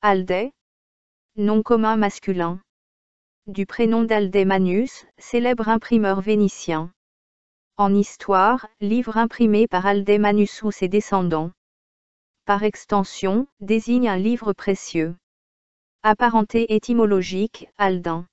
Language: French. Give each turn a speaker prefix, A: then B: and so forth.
A: Alde Nom commun masculin. Du prénom d'Aldé Manus, célèbre imprimeur vénitien. En histoire, livre imprimé par Alde Manus ou ses descendants. Par extension, désigne un livre précieux. Apparenté étymologique, Aldin.